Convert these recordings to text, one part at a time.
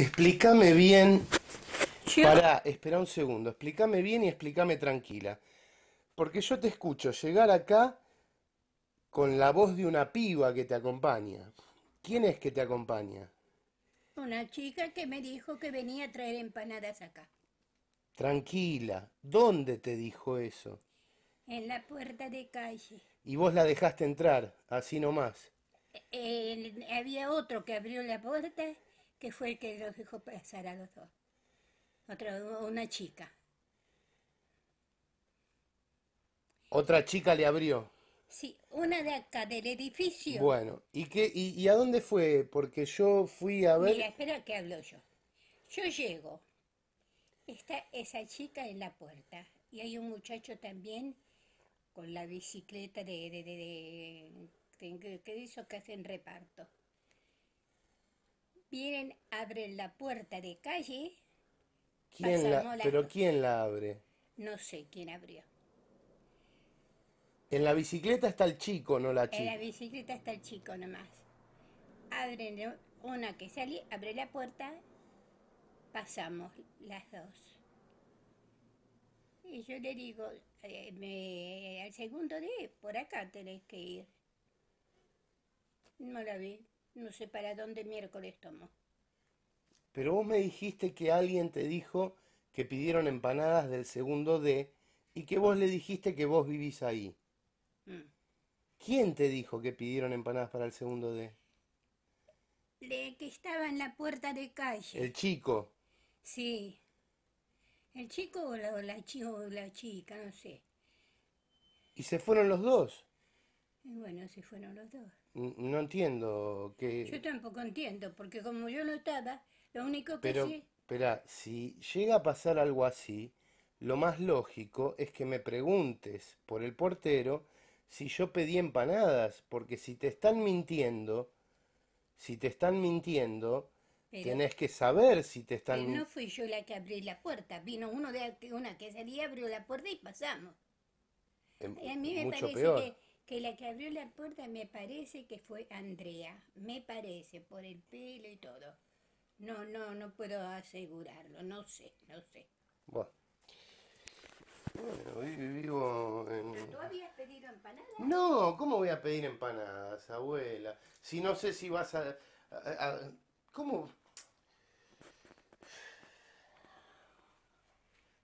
Explícame bien. Para, Pará, espera un segundo. Explícame bien y explícame tranquila. Porque yo te escucho llegar acá con la voz de una piba que te acompaña. ¿Quién es que te acompaña? Una chica que me dijo que venía a traer empanadas acá. Tranquila, ¿dónde te dijo eso? En la puerta de calle. ¿Y vos la dejaste entrar, así nomás? Eh, había otro que abrió la puerta que fue el que los dejó pasar a los dos. Otra, una chica. Otra chica le abrió. Sí, una de acá del edificio. Bueno, ¿y qué y, a dónde fue? Porque yo fui a ver. Mira, espera que hablo yo. Yo llego. Está esa chica en la puerta y hay un muchacho también con la bicicleta de, de, que hizo que hacen reparto. Vienen, abren la puerta de calle. ¿Quién la, ¿Pero quién la abre? No sé quién abrió. En la bicicleta está el chico, no la chica. En la bicicleta está el chico nomás. Abren una que sale, abre la puerta, pasamos las dos. Y yo le digo, eh, al segundo de por acá tenés que ir. No la vi, no sé para dónde miércoles tomó. Pero vos me dijiste que alguien te dijo que pidieron empanadas del segundo D y que vos le dijiste que vos vivís ahí. Mm. ¿Quién te dijo que pidieron empanadas para el segundo D? El que estaba en la puerta de calle. El chico. Sí. El chico o la, o la chica, no sé. ¿Y se fueron los dos? Y bueno, si fueron los dos. No entiendo que... Yo tampoco entiendo, porque como yo no estaba, lo único que Pero, si llega a pasar algo así, lo más lógico es que me preguntes por el portero si yo pedí empanadas, porque si te están mintiendo, si te están mintiendo, tienes que saber si te están mintiendo. No fui yo la que abrí la puerta, vino uno de una que salía, abrió la puerta y pasamos. Em, a mí me mucho parece peor. que que la que abrió la puerta me parece que fue Andrea, me parece, por el pelo y todo. No, no, no puedo asegurarlo, no sé, no sé. Bueno. Bueno, vivo en... tú habías pedido empanadas? No, ¿cómo voy a pedir empanadas, abuela? Si no sé si vas a ¿Cómo?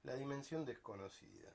La dimensión desconocida.